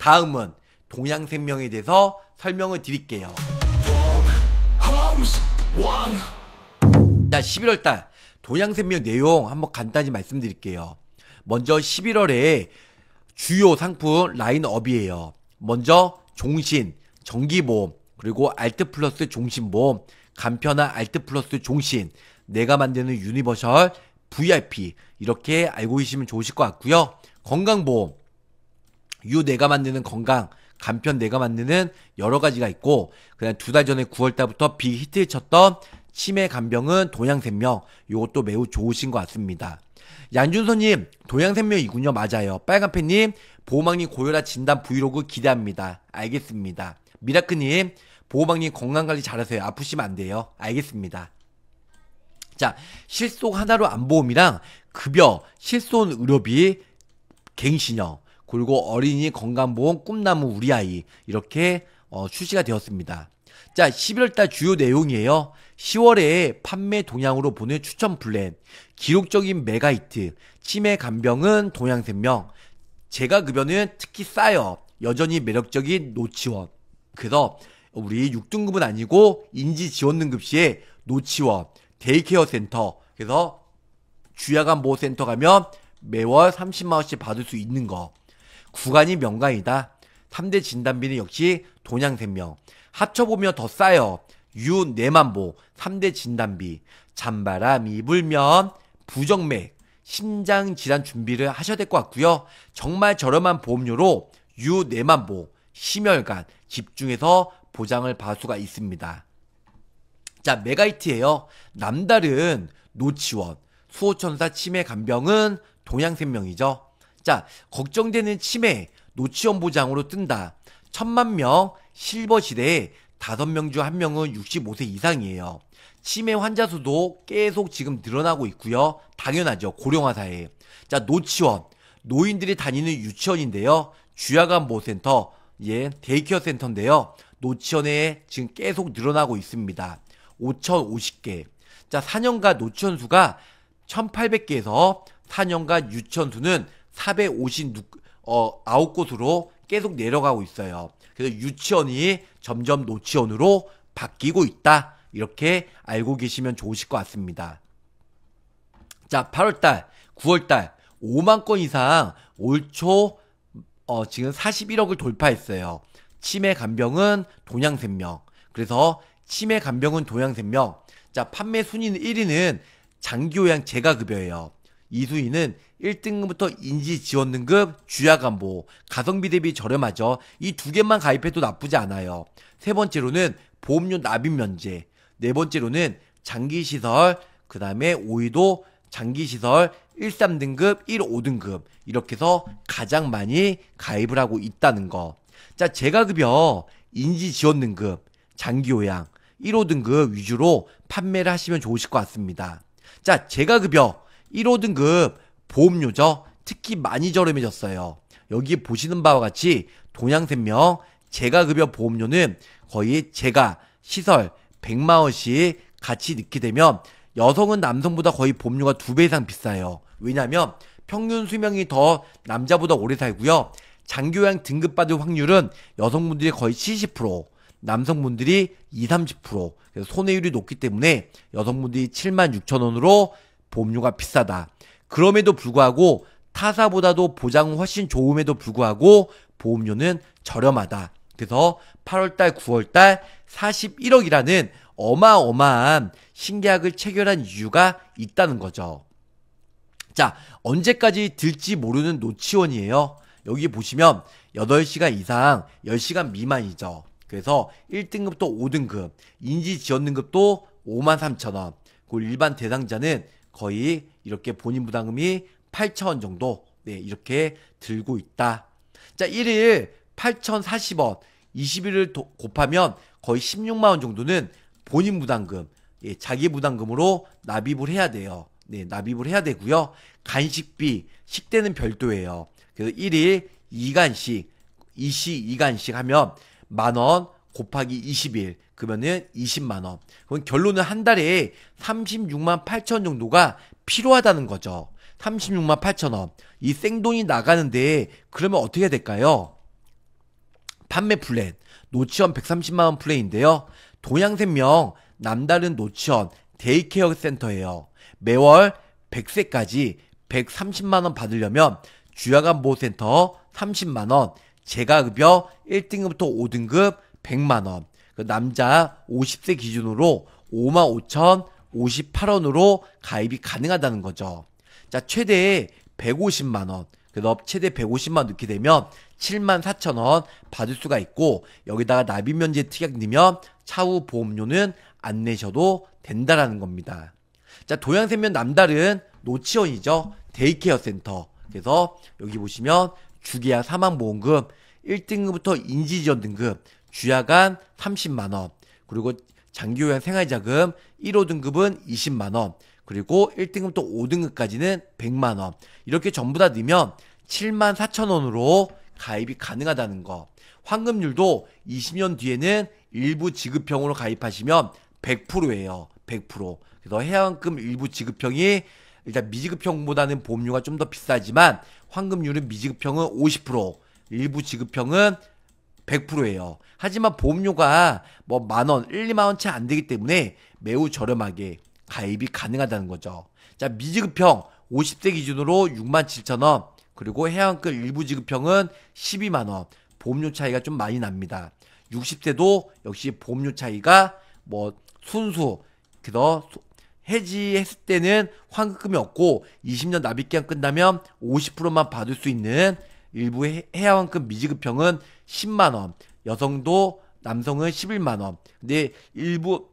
다음은 동양생명에 대해서 설명을 드릴게요. 자, 11월달 동양생명 내용 한번 간단히 말씀드릴게요. 먼저 11월에 주요 상품 라인업이에요. 먼저 종신, 정기보험, 그리고 알트플러스 종신보험, 간편한 알트플러스 종신, 내가 만드는 유니버셜, VIP 이렇게 알고 계시면 좋으실 것 같고요. 건강보험, 유 내가 만드는 건강 간편 내가 만드는 여러 가지가 있고 그냥두 달 전에 9월 달부터 빅히트를 쳤던 치매 간병은 동양생명 이것도 매우 좋으신 것 같습니다. 양준서님 동양생명이군요 맞아요. 빨간팬님 보호막님 고혈압 진단 브이로그 기대합니다. 알겠습니다. 미라크님 보호막님 건강관리 잘하세요. 아프시면 안 돼요. 알겠습니다. 자 실속 하나로 안보험이랑 급여 실손 의료비 갱신형 그리고 어린이 건강보험 꿈나무 우리 아이 이렇게 어, 출시가 되었습니다. 자, 11월달 주요 내용이에요. 10월에 판매 동향으로 보는 추천 플랜, 기록적인 메가히트, 치매 간병은 동양생명, 제가 급여는 특히 싸요. 여전히 매력적인 노치원. 그래서 우리 6등급은 아니고 인지 지원 등급시에 노치원, 데이케어 센터. 그래서 주야간 보호센터 가면 매월 30만원씩 받을 수 있는 거. 구간이 명가이다. 3대 진단비는 역시 돈양생명. 합쳐보면더 싸요. 유 내만보 3대 진단비. 잠바람이 불면 부정맥. 심장 질환 준비를 하셔야 될 것 같고요. 정말 저렴한 보험료로 유 내만보 네 심혈관 집중해서 보장을 받을 수가 있습니다. 자, 메가이트예요. 남다른 노치원, 수호천사 치매 간병은 동양생명이죠. 자, 걱정되는 치매, 노치원 보장으로 뜬다. 천만 명, 실버 시대에 다섯 명 중 한명은 65세 이상이에요. 치매 환자 수도 계속 지금 늘어나고 있고요. 당연하죠. 고령화 사회. 자, 노치원. 노인들이 다니는 유치원인데요. 주야간보호센터, 예, 데이케어 센터인데요. 노치원에 지금 계속 늘어나고 있습니다. 5,050개. 자, 4년간 노치원 수가 1,800개에서 4년간 유치원 수는 4 5 9곳으로 계속 내려가고 있어요. 그래서 유치원이 점점 노치원으로 바뀌고 있다. 이렇게 알고 계시면 좋으실 것 같습니다. 자, 8월달, 9월달, 5만 건 이상 올초 어, 지금 41억을 돌파했어요. 치매 간병은 동양생명. 그래서 치매 간병은 동양생명. 자, 판매 순위 는 1위는 장기요양 재가급여예요. 이수희는 1등급부터 인지 지원등급, 주야간보, 가성비 대비 저렴하죠. 이 두 개만 가입해도 나쁘지 않아요. 세 번째로는 보험료 납입 면제. 네 번째로는 장기시설, 그 다음에 오이도 장기시설 1, 3등급, 1, 5등급. 이렇게 해서 가장 많이 가입을 하고 있다는 거. 자, 제가급여 인지 지원 등급, 장기 요양, 1, 5등급 위주로 판매를 하시면 좋으실 것 같습니다. 자, 제가급여 1호 등급 보험료죠. 특히 많이 저렴해졌어요. 여기 보시는 바와 같이 동양생명 재가급여 보험료는 거의 재가 시설 100만원씩 같이 넣게 되면 여성은 남성보다 거의 보험료가 두 배 이상 비싸요. 왜냐하면 평균 수명이 더 남자보다 오래 살고요. 장교양 등급 받을 확률은 여성분들이 거의 70%, 남성분들이 20, 30%, 그래서 손해율이 높기 때문에 여성분들이 7만 6천 원으로 보험료가 비싸다. 그럼에도 불구하고 타사보다도 보장은 훨씬 좋음에도 불구하고 보험료는 저렴하다. 그래서 8월달, 9월달 41억이라는 어마어마한 신계약을 체결한 이유가 있다는 거죠. 자, 언제까지 들지 모르는 노치원이에요. 여기 보시면 8시간 이상 10시간 미만이죠. 그래서 1등급부터 5등급, 인지지원등급도 53,000원, 그리고 일반 대상자는 거의 이렇게 본인 부담금이 8,000원 정도 네, 이렇게 들고 있다. 자, 1일 8,040원, 20일을 도, 곱하면 거의 16만 원 정도는 본인 부담금, 예, 자기 부담금으로 납입을 해야 돼요. 네, 납입을 해야 되고요. 간식비, 식대는 별도예요. 그래서 1일 2간식, 2시 2간식 하면 만 원, 곱하기 20일 그러면은 20만 원. 그럼 결론은 한 달에 36만 8천 정도가 필요하다는 거죠. 36만 8천 원. 이 생돈이 나가는데 그러면 어떻게 될까요? 판매 플랜 노치원 130만 원 플랜인데요. 동양생명 남다른 노치원 데이케어 센터예요. 매월 100세까지 130만 원 받으려면 주야간 보호센터 30만 원, 재가급여 1등급부터 5등급 100만 원. 그 남자 50세 기준으로 5 5 0 0 0 58원으로 가입이 가능하다는 거죠. 자, 최대 150만 원. 그래서 최대 150만 원 넣게 되면 7만 4천 원 받을 수가 있고 여기다가 납입 면제 특약 넣으면 차후 보험료는 안 내셔도 된다라는 겁니다. 자, 도양세면 남다른 노치원이죠. 데이케어 센터. 그래서 여기 보시면 주기야 사망보험금 1등급부터 인지지원 등급 주야간 30만 원, 그리고 장기요양 생활자금 1호 등급은 20만 원, 그리고 1등급또 5등급까지는 100만 원. 이렇게 전부 다 넣으면 7만 4천 원으로 가입이 가능하다는 거. 환급률도 20년 뒤에는 일부 지급형으로 가입하시면 100%예요. 100%. 그래서 해양금 일부 지급형이 일단 미지급형보다는 보험료가 좀 더 비싸지만 환급률은 미지급형은 50%, 일부 지급형은 100%예요. 하지만 보험료가 뭐 만원, 1, 2만원 채 안 되기 때문에 매우 저렴하게 가입이 가능하다는 거죠. 자, 미지급형 50대 기준으로 6만 7천원, 그리고 해안급 일부 지급형은 12만원, 보험료 차이가 좀 많이 납니다. 60대도 역시 보험료 차이가 뭐 순수, 그더 해지했을 때는 환급금이 없고 20년 납입기간 끝나면 50%만 받을 수 있는 일부 해양원급 미지급형은 10만원, 여성도 남성은 11만원. 근데 일부,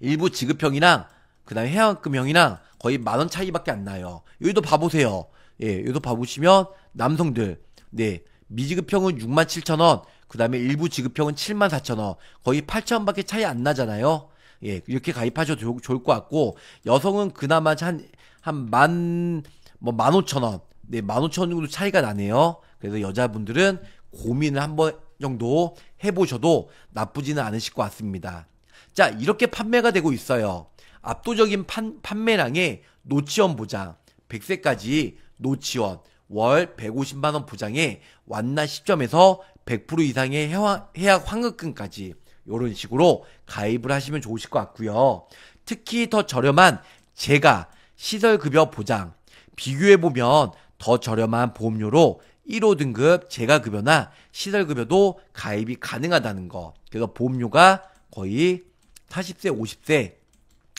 일부 지급형이랑 그 다음에 해양급형이랑 원 거의 만원 차이밖에 안 나요. 여기도 봐보세요. 예, 여기도 봐보시면 남성들, 네, 미지급형은 6만 7천원, 그 다음에 일부 지급형은 7만 4천원, 거의 8천원밖에 차이 안 나잖아요. 예, 이렇게 가입하셔도 좋, 좋을 것 같고, 여성은 그나마 한, 한 만, 뭐, 만 오천 원. 네, 15,000원 정도 차이가 나네요. 그래서 여자분들은 고민을 한 번 정도 해보셔도 나쁘지는 않으실 것 같습니다. 자, 이렇게 판매가 되고 있어요. 압도적인 판, 판매량에 노치원 보장, 100세까지 노치원, 월 150만원 보장에 완나 시점에서 100% 이상의 해약 환급금까지 이런 식으로 가입을 하시면 좋으실 것 같고요. 특히 더 저렴한 제가 시설급여 보장 비교해보면 더 저렴한 보험료로 1호 등급 재가급여나 시설급여도 가입이 가능하다는 거. 그래서 보험료가 거의 40세, 50세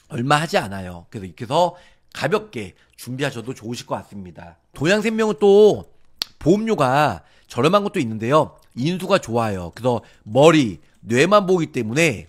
얼마 하지 않아요. 그래서 이렇게 해서 가볍게 준비하셔도 좋으실 것 같습니다. 동양생명은 또 보험료가 저렴한 것도 있는데요. 인수가 좋아요. 그래서 머리, 뇌만 보기 때문에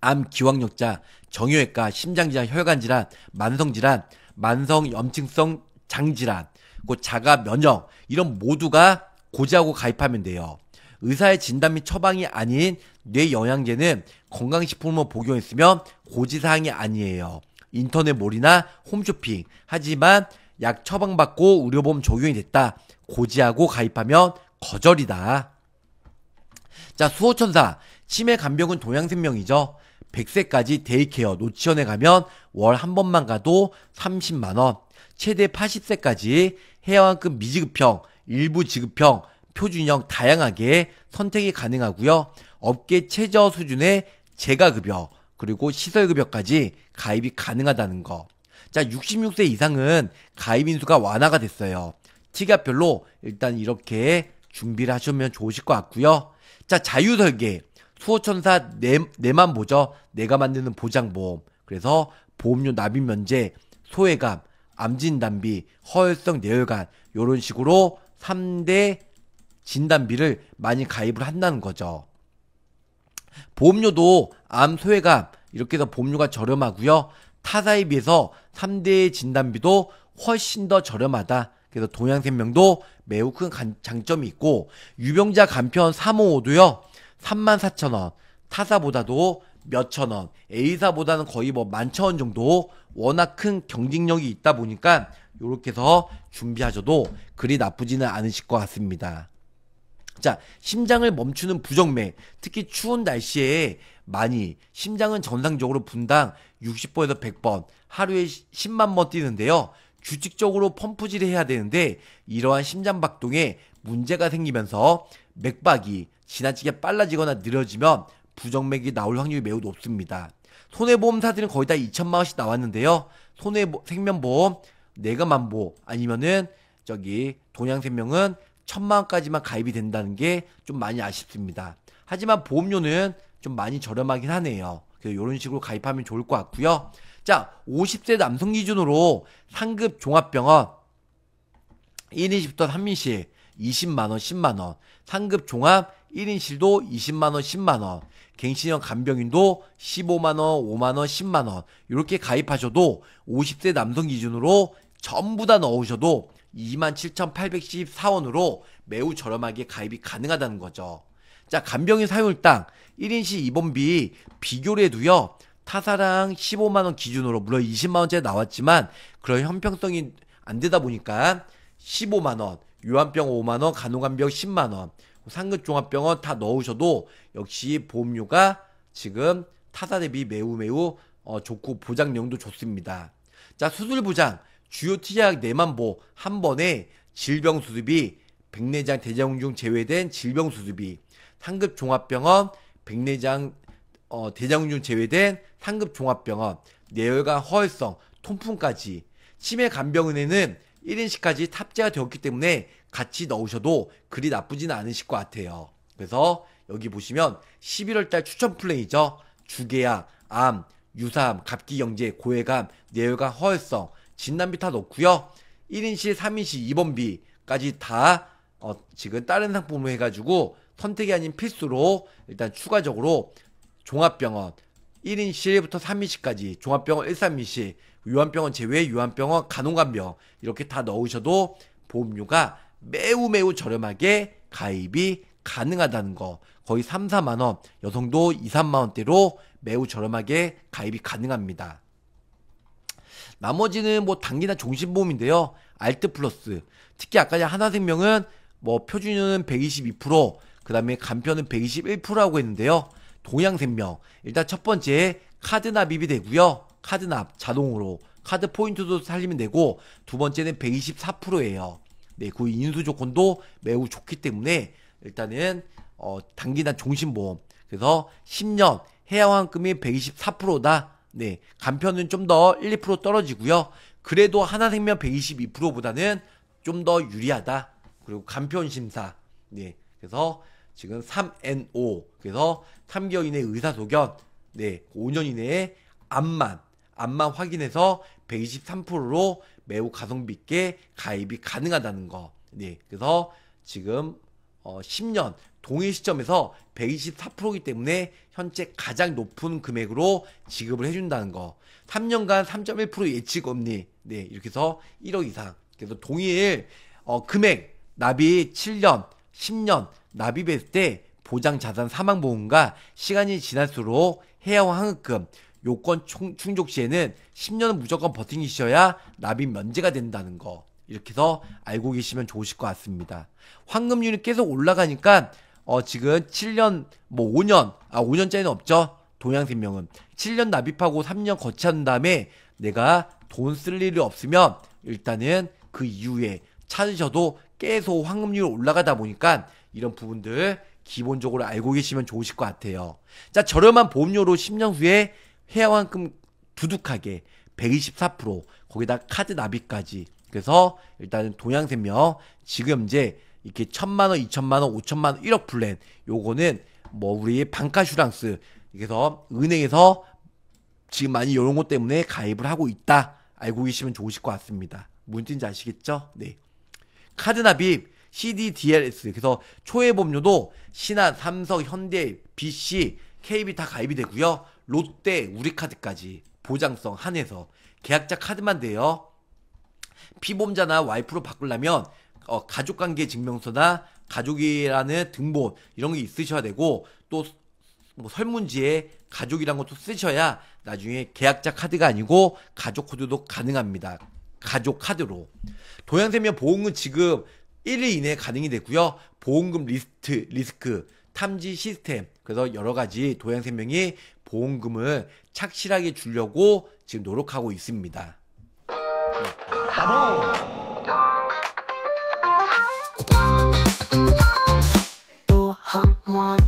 암, 기왕역자, 정형외과, 심장질환, 혈관질환, 만성질환, 만성염증성 장질환, 그 자가 면역 이런 모두가 고지하고 가입하면 돼요. 의사의 진단 및 처방이 아닌 뇌영양제는 건강식품으로 복용했으면 고지사항이 아니에요. 인터넷 몰이나 홈쇼핑. 하지만 약 처방받고 의료보험 적용이 됐다. 고지하고 가입하면 거절이다. 자, 수호천사. 치매 간병은 동양생명이죠. 100세까지 데이케어 노치원에 가면 월 한 번만 가도 30만원. 최대 80세까지 해양급 환 미지급형, 일부 지급형, 표준형 다양하게 선택이 가능하고요. 업계 최저 수준의 재가급여, 그리고 시설급여까지 가입이 가능하다는 거. 자, 66세 이상은 가입 인수가 완화가 됐어요. 티가별로 일단 이렇게 준비를 하시면 좋으실 것 같고요. 자, 자유설계. 수호천사 내, 네, 내만 보죠. 내가 만드는 보장보험. 그래서 보험료 납입 면제, 소외감, 암진단비, 허혈성 뇌혈관 요런 식으로 3대 진단비를 많이 가입을 한다는 거죠. 보험료도 암 소외감 이렇게 해서 보험료가 저렴하고요. 타사에 비해서 3대 진단비도 훨씬 더 저렴하다. 그래서 동양생명도 매우 큰 장점이 있고 유병자 간편 355도요. 34,000원. 타사보다도 몇천 원, A사보다는 거의 뭐 만 천 원 정도 워낙 큰 경쟁력이 있다 보니까 이렇게 해서 준비하셔도 그리 나쁘지는 않으실 것 같습니다. 자, 심장을 멈추는 부정맥, 특히 추운 날씨에 많이 심장은 정상적으로 분당 60번에서 100번, 하루에 10만 번 뛰는데요. 규칙적으로 펌프질을 해야 되는데 이러한 심장 박동에 문제가 생기면서 맥박이 지나치게 빨라지거나 느려지면 부정맥이 나올 확률이 매우 높습니다. 손해보험 사들은 거의 다 2천만 원씩 나왔는데요. 손해 생명보험 내가만 보 아니면은 저기 동양생명은 천만 원까지만 가입이 된다는 게 좀 많이 아쉽습니다. 하지만 보험료는 좀 많이 저렴하긴 하네요. 그래서 이런 식으로 가입하면 좋을 것 같고요. 자, 50세 남성 기준으로 상급 종합병원 1인실부터 3인실 20만원, 10만원, 상급 종합 1인실도 20만원, 10만원, 갱신형 간병인도 15만원, 5만원, 10만원 이렇게 가입하셔도 5 0세 남성 기준으로 전부 다 넣으셔도 27,814원으로 매우 저렴하게 가입이 가능하다는 거죠. 자, 간병인 사용일당 1인시 입원비 비교해도요. 를 타사랑 15만원 기준으로 물론 2 0만원째 나왔지만 그런 형평성이 안 되다 보니까 15만원, 요한병 5만원, 간호간병 10만원, 상급종합병원 다 넣으셔도 역시 보험료가 지금 타사 대비 매우 매우 어, 좋고 보장량도 좋습니다. 자 수술 보장 주요 투약 내만 네 보한 번에 질병 수술비 백내장 대장중 제외된 질병 수술비 상급 종합병원 백내장 어, 대장중 제외된 상급 종합병원 내혈관 허혈성 통풍까지 치매 간병은에는 1인식까지 탑재가 되었기 때문에 같이 넣으셔도 그리 나쁘진 않으실 것 같아요. 그래서 여기 보시면 11월달 추천 플레이죠. 주계약 암, 유사암, 갑기경제, 고해감, 내외감, 허혈성, 진단비 다 넣고요. 1인시, 3인시, 2번비까지 다 어, 지금 다른 상품으로 해가지고 선택이 아닌 필수로 일단 추가적으로 종합병원 1인실부터 3인실까지 종합병원 1, 3인실 요한병원 제외 요한병원 간호간병 이렇게 다 넣으셔도 보험료가 매우 매우 저렴하게 가입이 가능하다는 거 거의 3, 4만 원, 여성도 2, 3만 원대로 매우 저렴하게 가입이 가능합니다. 나머지는 뭐 단기나 종신보험인데요. 알트 플러스. 특히 아까 하나생명은 뭐 표준은 122%, 그 다음에 간편은 121%라고 했는데요. 동양생명. 일단 첫 번째 카드 납입이 되고요. 카드 납 자동으로 카드 포인트도 살리면 되고 두 번째는 124%예요. 네, 그 인수 조건도 매우 좋기 때문에 일단은 어, 단기단 종신보험. 그래서 10년 해양환금이 124%다. 네, 간편은 좀 더 1, 2% 떨어지고요. 그래도 하나생명 122%보다는 좀 더 유리하다. 그리고 간편 심사. 네, 그래서 지금 3NO. 그래서 3개월 이내 의사소견. 네, 5년 그 이내에 암만, 암만 확인해서 123%로 매우 가성비 있게 가입이 가능하다는 거. 네, 그래서 지금 어, 10년 동일 시점에서 124%이기 때문에 현재 가장 높은 금액으로 지급을 해준다는 거. 3년간 3.1%예치 금리. 네, 이렇게 해서 1억 이상. 그래서 동일 어, 금액 납입 7년, 10년 납입했을 때 보장 자산 사망 보험과 시간이 지날수록 해양 환급금 요건 충족 시에는 10년은 무조건 버티기셔야 납입 면제가 된다는 거. 이렇게 해서 알고 계시면 좋으실 것 같습니다. 황금률이 계속 올라가니까 어, 지금 7년, 뭐 5년, 아, 5년짜리는 없죠? 동양생명은. 7년 납입하고 3년 거치한 다음에 내가 돈 쓸 일이 없으면 일단은 그 이후에 찾으셔도 계속 환급률이 올라가다 보니까 이런 부분들 기본적으로 알고 계시면 좋으실 것 같아요. 자, 저렴한 보험료로 10년 후에 회화환금 두둑하게 124% 거기다 카드 납입까지. 그래서 일단은 동양생명 지금 이제 이렇게 천만 원, 이천만 원, 오천만 원, 1억 플랜 요거는 뭐 우리 반카슈랑스 그래서 은행에서 지금 많이 요런것 때문에 가입을 하고 있다 알고 계시면 좋으실 것 같습니다. 뭔지 아시겠죠? 네. 카드납입 CDDLS 그래서 초회 법료도 신한, 삼성, 현대, BC, KB 다 가입이 되고요. 롯데, 우리카드까지 보장성 한해서 계약자 카드만 돼요. 피보험자나 와이프로 바꾸려면 어, 가족관계 증명서나 가족이라는 등본 이런 게 있으셔야 되고 또뭐 설문지에 가족이란 것도 쓰셔야 나중에 계약자 카드가 아니고 가족 코드도 가능합니다. 가족 카드로 동양생명 보험은 지금 1일 이내에 가능이 되고요. 보험금 리스트, 리스크, 탐지 시스템 그래서 여러 가지 동양생명이 보험금을 착실하게 주려고 지금 노력하고 있습니다. 네. ตัวหอมมอน